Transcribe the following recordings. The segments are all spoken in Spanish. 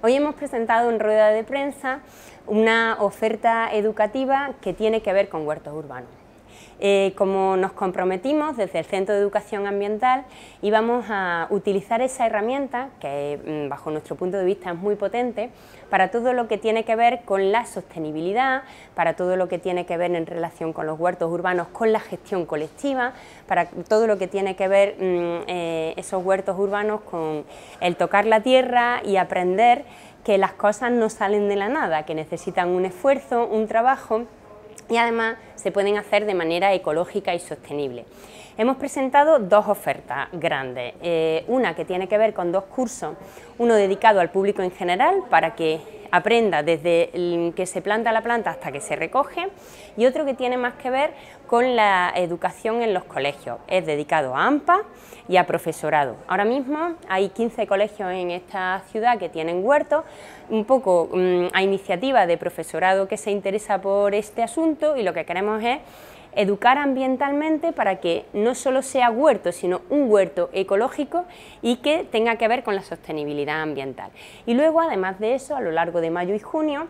Hoy hemos presentado en rueda de prensa una oferta educativa que tiene que ver con huertos urbanos. Eh, como nos comprometimos desde el Centro de Educación Ambiental, vamos a utilizar esa herramienta, que mm, bajo nuestro punto de vista es muy potente, para todo lo que tiene que ver con la sostenibilidad, para todo lo que tiene que ver en relación con los huertos urbanos, con la gestión colectiva, para todo lo que tiene que ver mm, eh, esos huertos urbanos con el tocar la tierra y aprender que las cosas no salen de la nada, que necesitan un esfuerzo, un trabajo y además se pueden hacer de manera ecológica y sostenible. Hemos presentado dos ofertas grandes, eh, una que tiene que ver con dos cursos, uno dedicado al público en general para que aprenda desde que se planta la planta hasta que se recoge y otro que tiene más que ver con la educación en los colegios. Es dedicado a AMPA y a profesorado. Ahora mismo hay 15 colegios en esta ciudad que tienen huertos, un poco mm, a iniciativa de profesorado que se interesa por este asunto y lo que queremos es educar ambientalmente para que no solo sea huerto, sino un huerto ecológico y que tenga que ver con la sostenibilidad ambiental. Y luego, además de eso, a lo largo de mayo y junio,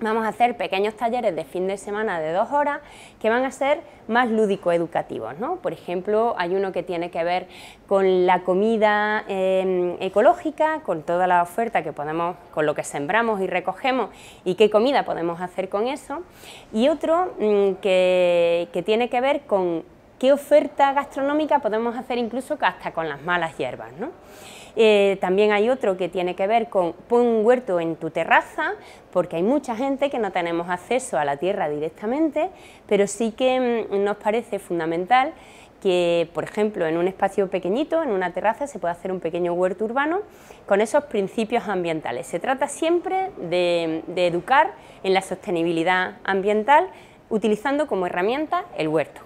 Vamos a hacer pequeños talleres de fin de semana de dos horas que van a ser más lúdico-educativos. Por ejemplo, hay uno que tiene que ver con la comida em, ecológica, con toda la oferta que podemos, con lo que sembramos y recogemos y qué comida podemos hacer con eso. Y otro mm, que, tiene que ver con qué oferta gastronómica podemos hacer incluso hasta con las malas hierbas. ¿no? Eh, también hay otro que tiene que ver con pon un huerto en tu terraza, porque hay mucha gente que no tenemos acceso a la tierra directamente, pero sí que mm, nos parece fundamental que, por ejemplo, en un espacio pequeñito, en una terraza, se pueda hacer un pequeño huerto urbano con esos principios ambientales. Se trata siempre de educar en la sostenibilidad ambiental utilizando como herramienta el huerto.